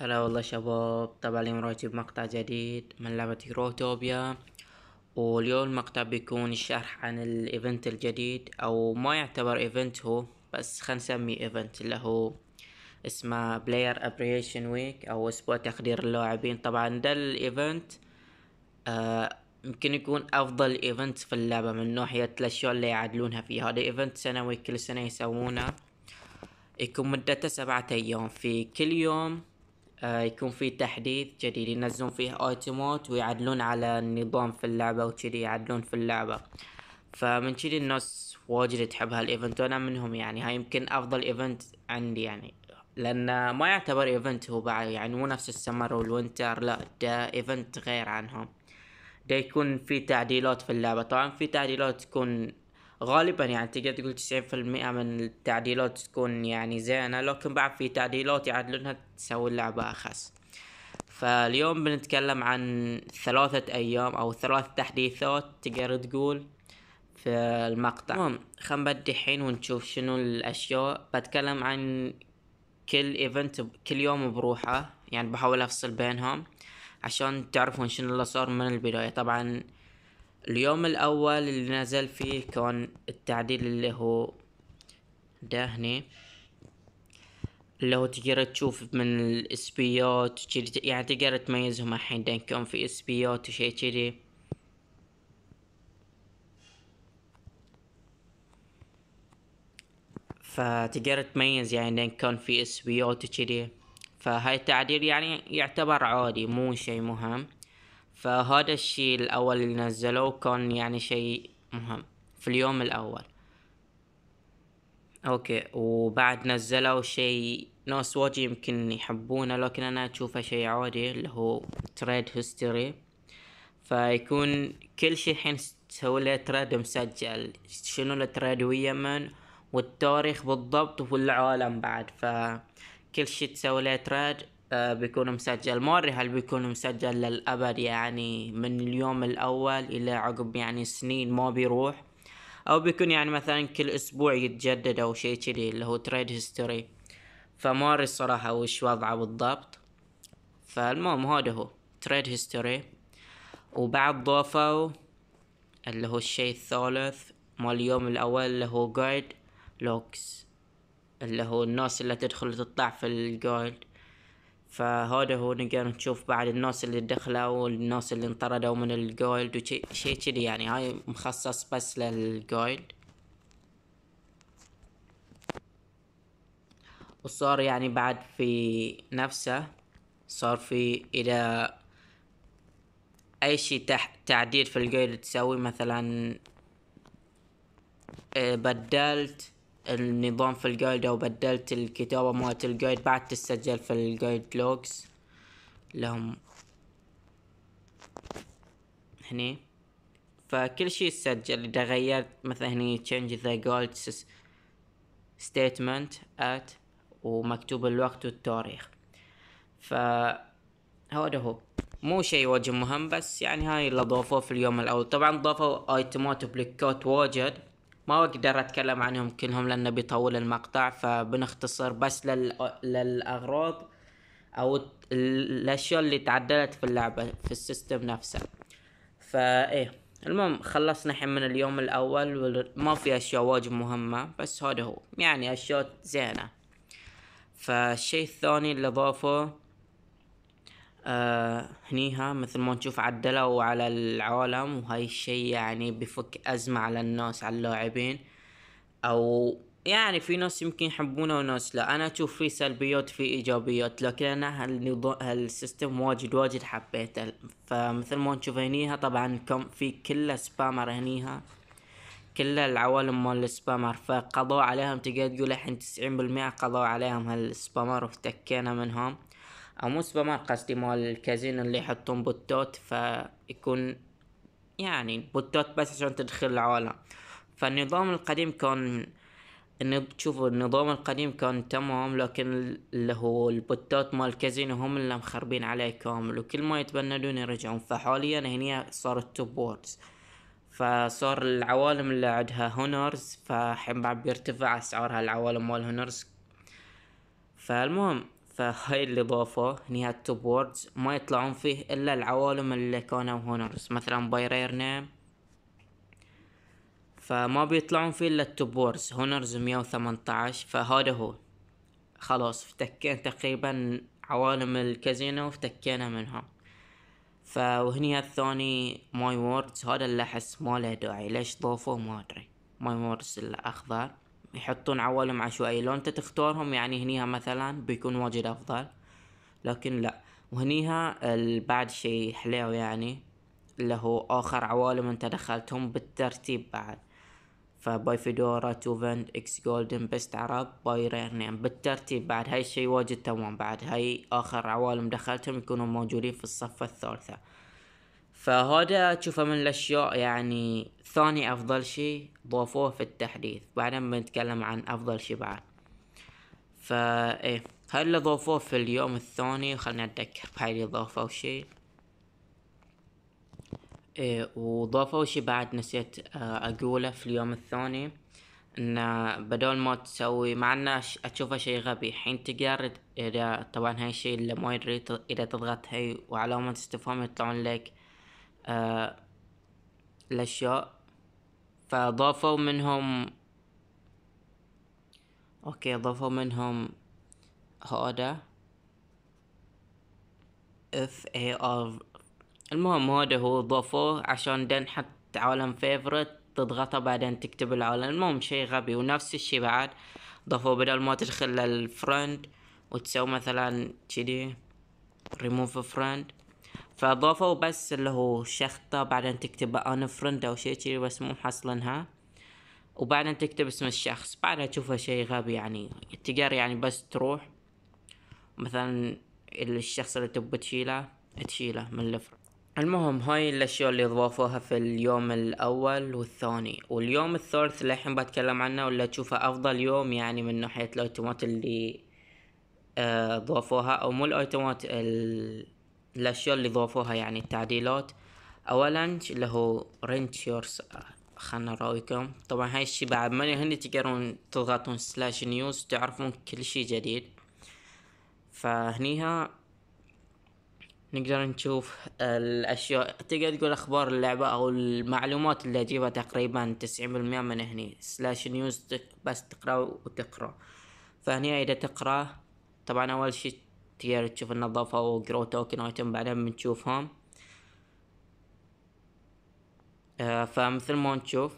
هلا والله شباب طبعا اليوم راجب مقطع جديد من لعبة هيروتوبيا واليوم المقطع بيكون شرح عن الايفنت الجديد او ما يعتبر ايفنت هو بس خلينا نسميه ايفنت اللي هو اسمه بلاير ابريشن ويك او اسبوع تقدير اللاعبين طبعا ده الايفنت آه يمكن يكون افضل ايفنت في اللعبة من ناحية الاشياء اللي يعدلونها فيه هذا ايفنت سنوي كل سنة يسوونه يكون مدته سبعة ايام في كل يوم آه، يكون في تحديث جديد ينزلون فيه ايتمات ويعدلون على النظام في اللعبة وكذي يعدلون في اللعبة فمن كذي الناس واجد تحب هالايفنت وانا منهم يعني هاي يمكن افضل ايفنت عندي يعني لان ما يعتبر ايفنت هو بعد يعني مو نفس السمر والوينتر لا ده ايفنت غير عنهم ده يكون في تعديلات في اللعبة طبعا في تعديلات تكون غالبا يعني تقدر تقول تسعين في المئة من التعديلات تكون يعني زينة لكن بعد في تعديلات يعدلونها تسوي اللعبة أخس فاليوم بنتكلم عن ثلاثة أيام أو ثلاث تحديثات تقدر تقول في المقطع المهم خلينا نبدي الحين ونشوف شنو الأشياء بتكلم عن كل ايفنت كل يوم بروحه يعني بحاول أفصل بينهم عشان تعرفون شنو اللي صار من البداية طبعا اليوم الاول اللي نزل فيه كان التعديل اللي هو ده هني اللي هو تقدر تشوف من الاسبيات يعني تقدر تميزهم الحين دين كان في اسبيات وشي كذي فتقدر تميز يعني دين كان في اسبيات وكذي فهاي التعديل يعني يعتبر عادي مو شي مهم فهذا الشيء الأول اللي نزلوه كان يعني شيء مهم في اليوم الأول أوكي وبعد نزلوا شيء ناس واجي يمكن يحبونه لكن أنا أشوفه شيء عادي اللي هو تريد هيستوري فيكون كل شيء الحين تسوي له تريد مسجل شنو التريد ويا من والتاريخ بالضبط والعالم بعد فكل شيء تسوي له تريد آه، بيكون مسجل موري هل بيكون مسجل للأبد يعني من اليوم الأول إلى عقب يعني سنين ما بيروح أو بيكون يعني مثلا كل أسبوع يتجدد أو شيء كذي اللي هو تريد هيستوري فماري الصراحة وش وضعه بالضبط فالمهم هذا هو تريد هيستوري وبعد ضافوا اللي هو الشيء الثالث مال اليوم الأول اللي هو جايد لوكس اللي هو الناس اللي تدخل تطلع في الجايد فهذا هو نقدر نشوف بعد الناس اللي دخلوا والناس اللي انطردوا من الجولد وشي شي كذي يعني هاي مخصص بس للجولد وصار يعني بعد في نفسه صار في إذا أي شي تعديل في الجولد تسوي مثلا آه، بدلت النظام في الجايد او بدلت الكتابة مالت الجايد بعد تسجل في الجايد لوكس لهم هني فكل شيء تسجل اذا غيرت مثلا هني change the gold statement at ومكتوب الوقت والتاريخ فهذا هو مو شيء واجد مهم بس يعني هاي اللي ضافوه في اليوم الاول طبعا ضافوا ايتمات وبلوكات واجد ما بقدر اتكلم عنهم كلهم لانه بيطول المقطع فبنختصر بس لل... للاغراض او الاشياء اللي تعدلت في اللعبه في السيستم نفسه فا ايه المهم خلصنا الحين من اليوم الاول ما في اشياء واجد مهمه بس هذا هو يعني اشياء زينه فالشيء الثاني اللي ضافه آه هنيها مثل ما نشوف عدلوا على العالم وهاي الشيء يعني بفك أزمة على الناس على اللاعبين أو يعني في ناس يمكن يحبونه وناس لا أنا أشوف في سلبيات في إيجابيات لكن أنا هالنظام هالسيستم واجد واجد حبيته فمثل ما نشوف هنيها طبعا كم في كله سبامر هنيها كل العوالم مال السبامر فقضوا عليهم تقدر تقول الحين تسعين بالمئة قضوا عليهم هالسبامر وافتكينا منهم او مو سوبر ماركت قصدي مال الكازينو اللي يحطون بوتات فيكون يعني بوتات بس عشان تدخل العالم فالنظام القديم كان شوفوا النظام القديم كان تمام لكن اللي هو البوتات مال الكازينو هم اللي مخربين عليه كامل وكل ما يتبندون يرجعون فحاليا هنا صار التوب بوردز فصار العوالم اللي عندها هونرز فحين بعد بيرتفع اسعارها العوالم مال هونرز فالمهم فهاي اللي ضافه نهاية التوب ووردز ما يطلعون فيه إلا العوالم اللي كانوا هونرز مثلا باي رير نيم فما بيطلعون فيه إلا التوب ووردز هونرز مية وثمنتعش فهذا هو خلاص افتكينا تقريبا عوالم الكازينو افتكينا منها فهني الثاني ماي ووردز هذا اللي احس ما له داعي ليش ضافوه ما ادري ماي ووردز الاخضر يحطون عوالم عشوائية لو انت تختارهم يعني هنيها مثلا بيكون واجد افضل لكن لا وهنيها بعد شي حلو يعني اللي هو اخر عوالم انت دخلتهم بالترتيب بعد فباي فيدورا توفند اكس جولدن بيست عرب باي نيم بالترتيب بعد هاي الشي واجد تمام بعد هاي اخر عوالم دخلتهم يكونوا موجودين في الصفة الثالثة فهذا تشوفه من الاشياء يعني ثاني افضل شيء ضافوه في التحديث بعدين بنتكلم عن افضل شيء بعد فا ايه هاي اللي ضافوه في اليوم الثاني خلنا نتذكر بهاي الاضافة وشي ايه وضافوا شي بعد نسيت آه، اقوله في اليوم الثاني ان بدل ما تسوي مع انه اشوفه شي غبي حين تقدر اذا طبعا هاي الشي اللي ما يدري اذا تضغط هاي وعلامة استفهام يطلعون لك آه، الأشياء فأضافوا منهم أوكي أضافوا منهم هذا اف اي ار المهم هذا هو ضافوه عشان دن حط عالم فيفرت تضغطه بعدين تكتب العالم المهم شي غبي ونفس الشي بعد ضافوه بدل ما تدخل للفرند وتسوي مثلا كذي ريموف فرند فاضافوا بس اللي هو شخطة بعدين تكتب انا فرند او شيء كذي بس مو محصلنها وبعدين تكتب اسم الشخص بعدها تشوفها شيء غبي يعني تقدر يعني بس تروح مثلا الشخص اللي تبى تشيله تشيله من الفرن المهم هاي الاشياء اللي ضافوها في اليوم الاول والثاني واليوم الثالث الحين بتكلم عنه ولا تشوفه افضل يوم يعني من ناحية الايتمات اللي آه، ضافوها او مو الايتمات ال... الأشياء اللي ضافوها يعني التعديلات أولا اللي هو رينت رينتشورس خلنا نراويكم طبعا هاي الشي بعد ما هني تقدرون تضغطون سلاش نيوز تعرفون كل شي جديد فهنيها نقدر نشوف الأشياء تقدر تقول أخبار اللعبة أو المعلومات اللي أجيبها تقريبا تسعين بالمية من هني سلاش نيوز بس تقرأ وتقرأ فهني إذا تقرأ طبعا أول شي تقدر تشوف النظافة وجرو توكن ايتم بعدين بنشوفهم آه فمثل ما نشوف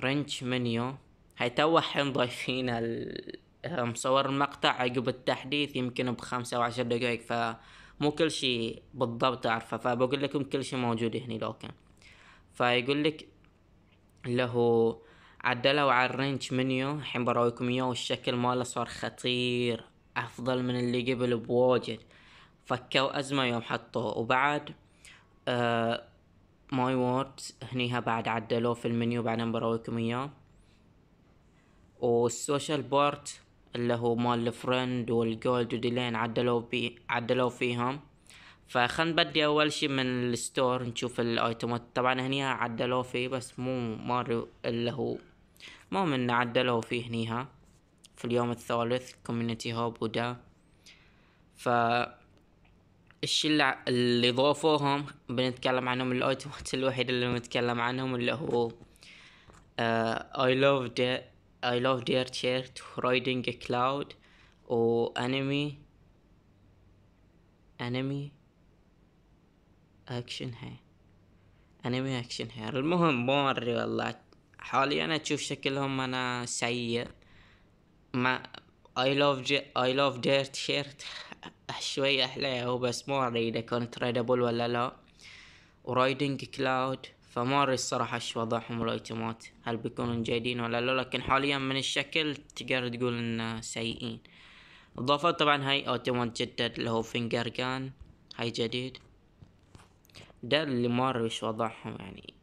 رينج منيو هاي تو الحين ضايفين آه، مصور المقطع عقب التحديث يمكن بخمسة أو عشر دقايق فمو كل شي بالضبط أعرفه فبقول لكم كل شي موجود هني لو كان فيقول لك له عدلوا على الرينج منيو الحين براويكم اياه والشكل ماله صار خطير أفضل من اللي قبل بواجد فكوا أزمة يوم حطوه وبعد آه ماي ووردز هنيها بعد عدلوه في المنيو بعدين براويكم إياه والسوشيال بارت اللي هو مال الفرند والجولد وديلين عدلوا بي عدلوا فيهم فخلنا نبدي اول شي من الستور نشوف الايتمات طبعا هنيها عدلوا فيه بس مو ماريو اللي هو مو من عدلوا فيه هنيها في اليوم الثالث كوميونيتي هوب ودا ف الشي اللي ضافوهم بنتكلم عنهم الايتمات الوحيدة اللي بنتكلم عنهم اللي هو اي لاف اي لاف دير شيرت رايدنج كلاود وانمي انمي اكشن هي انمي اكشن هير المهم مو والله حاليا اشوف شكلهم انا سيء مع اي لاف اي لاف ديرت شيرت شوي احلى هو بس مو ادري اذا كان تريدبل ولا لا ورايدنج كلاود فما ادري الصراحة ايش وضعهم الايتمات هل بيكونون جيدين ولا لا لكن حاليا من الشكل تقدر تقول ان سيئين اضافة طبعا هاي اوتومات جدد اللي هو فينجر جان هاي جديد ده اللي ما ادري ايش وضعهم يعني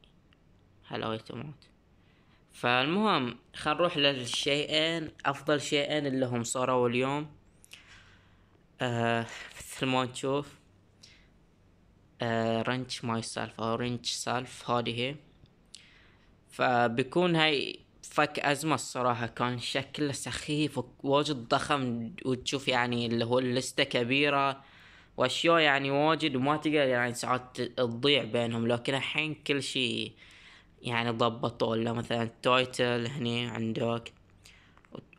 هالايتمات فالمهم خل نروح للشيئين افضل شيئين اللي هم صاروا اليوم آه مثل ما نشوف آه رنش ماي سالف او رنش سالف هذه هي فبيكون هاي فك أزمة الصراحة كان شكله سخيف وواجد ضخم وتشوف يعني اللي هو اللستة كبيرة وأشياء يعني واجد وما تقدر يعني ساعات تضيع بينهم لكن الحين كل شيء يعني ضبطوا له مثلا التايتل هني عندك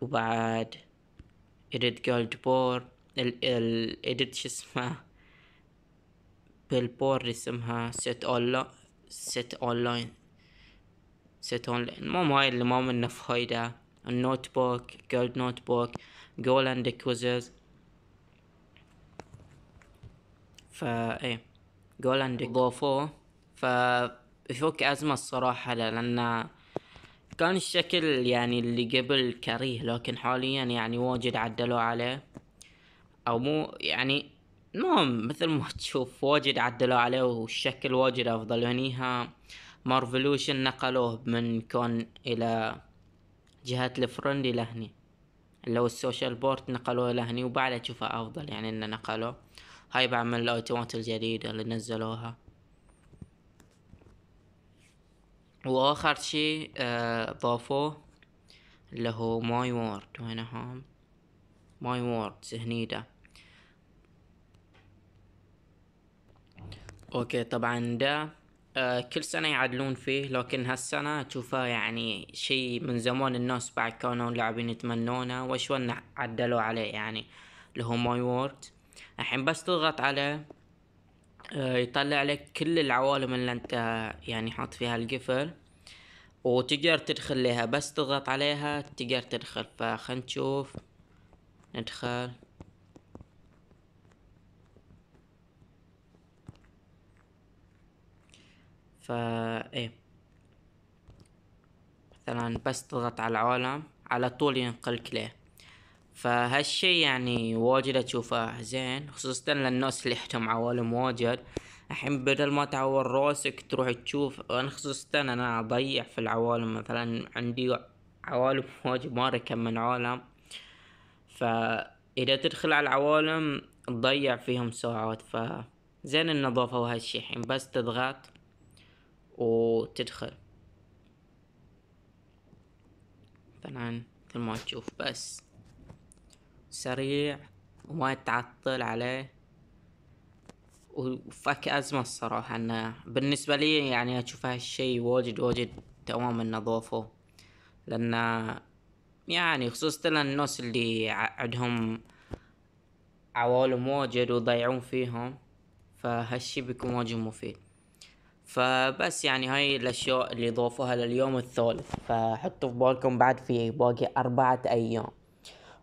وبعد اديت جولد بور الاديت شو اسمه بالبور اسمها سيت اون سيت لاين سيت لاين المهم هاي اللي ما منه فايدة النوت بوك جولد نوت بوك جول اند كوزز فا ايه جول اند ضافوه ف بيفك أزمة الصراحة لأن كان الشكل يعني اللي قبل كريه لكن حاليا يعني واجد عدلوا عليه أو مو يعني المهم مثل ما تشوف واجد عدلوا عليه والشكل واجد أفضل هنيها مارفلوشن نقلوه من كون إلى جهة الفرندي لهني اللي هو السوشيال بورت نقلوه لهني وبعدها تشوفه أفضل يعني إنه نقلوه هاي بعمل الأوتومات الجديدة اللي نزلوها واخر شي آه، ضافوه اللي هو ماي وورد وهنا هم ماي وورد هني ده اوكي طبعا ده آه، كل سنة يعدلون فيه لكن هالسنة تشوفه يعني شي من زمان الناس بعد كانوا لاعبين يتمنونه وشون عدلوا عليه يعني اللي هو ماي وورد الحين بس تضغط عليه آه، يطلع لك كل العوالم اللي انت يعني حاط فيها القفل وتقدر تدخل لها بس تضغط عليها تقدر تدخل فخلنا نشوف ندخل فا ايه مثلا بس تضغط على العالم على طول ينقلك ليه فهالشي يعني واجد اشوفه زين خصوصا للناس اللي عندهم عوالم واجد الحين بدل ما تعور راسك تروح تشوف انا خصوصا انا اضيع في العوالم مثلا عندي عوالم واجد ما كم من عالم فاذا تدخل على العوالم تضيع فيهم ساعات فزين زين النظافة وهالشي الحين بس تضغط وتدخل طبعا مثل ما تشوف بس سريع وما يتعطل عليه وفك أزمة الصراحة أنه بالنسبة لي يعني أشوف هالشي واجد واجد تمام النظافة لأن يعني خصوصا الناس اللي عندهم عوالم واجد ويضيعون فيهم فهالشي بيكون واجد مفيد فبس يعني هاي الأشياء اللي ضافوها لليوم الثالث فحطوا في بالكم بعد في باقي أربعة أيام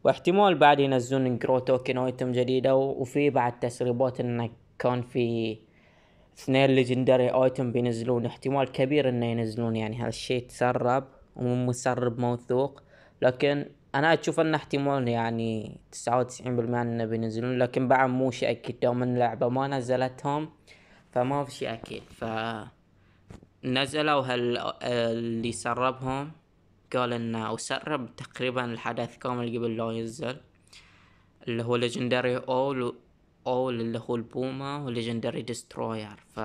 واحتمال بعد ينزلون جرو توكن ايتم جديدة وفي بعد تسريبات انه كان في اثنين ليجندري ايتم بينزلون احتمال كبير انه ينزلون يعني هالشي تسرب ومسرب موثوق لكن انا اشوف انه احتمال يعني تسعة وتسعين بالمئة انه بينزلون لكن بعد مو شيء اكيد دوم اللعبة ما نزلتهم فما في شيء اكيد ف نزلوا هال اللي سربهم قال انه سرب تقريبا الحدث كامل قبل لا ينزل اللي هو ليجندري اول اول اللي هو البوما وليجندري دستروير ف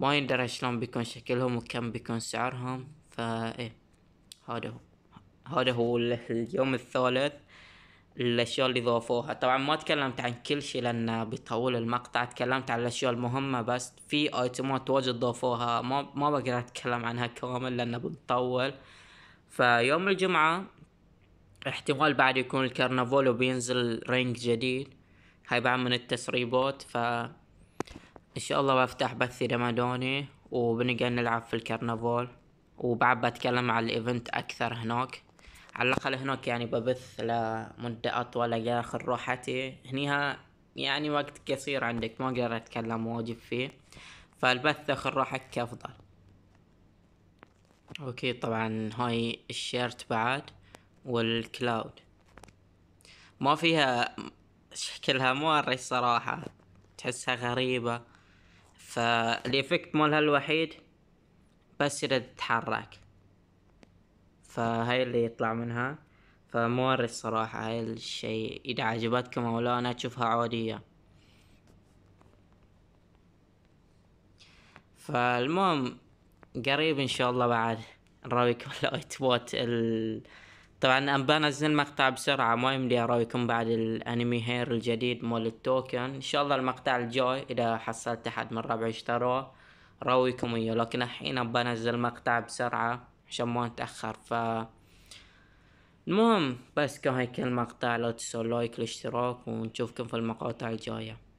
ما يندرى شلون بيكون شكلهم وكم بيكون سعرهم فا ايه هذا هو هذا هو اليوم الثالث الاشياء اللي ضافوها طبعا ما تكلمت عن كل شيء لان بيطول المقطع تكلمت عن الاشياء المهمه بس في ايتمات واجد ضافوها ما ما بقدر اتكلم عنها كامل لان بنطول فيوم الجمعة احتمال بعد يكون الكرنفال وبينزل رينج جديد هاي بعد من التسريبات ف ان شاء الله بفتح بثي رمضاني وبنقعد نلعب في الكرنفال وبعد بتكلم على الايفنت اكثر هناك على الاقل هناك يعني ببث لمدة اطول اقدر اخذ راحتي هنيها يعني وقت قصير عندك ما اقدر اتكلم واجب فيه فالبث اخر روحك افضل اوكي طبعا هاي الشيرت بعد والكلاود ما فيها شكلها موري الصراحة تحسها غريبة فالإفكت مالها الوحيد بس إذا تتحرك فهاي اللي يطلع منها فموري الصراحة هاي الشيء إذا عجبتكم أو لا أنا أشوفها عادية فالمهم قريب ان شاء الله بعد نراويكم الاوت بوت ال... طبعا أنا بنزل مقطع بسرعة ما يمدي أراويكم بعد الأنمي هير الجديد مال التوكن إن شاء الله المقطع الجاي إذا حصلت أحد من ربعي اشتروه راويكم إياه لكن الحين بنزل مقطع بسرعة عشان ما نتأخر ف المهم بس كان هيك المقطع لا تنسوا اللايك والاشتراك ونشوفكم في المقاطع الجاية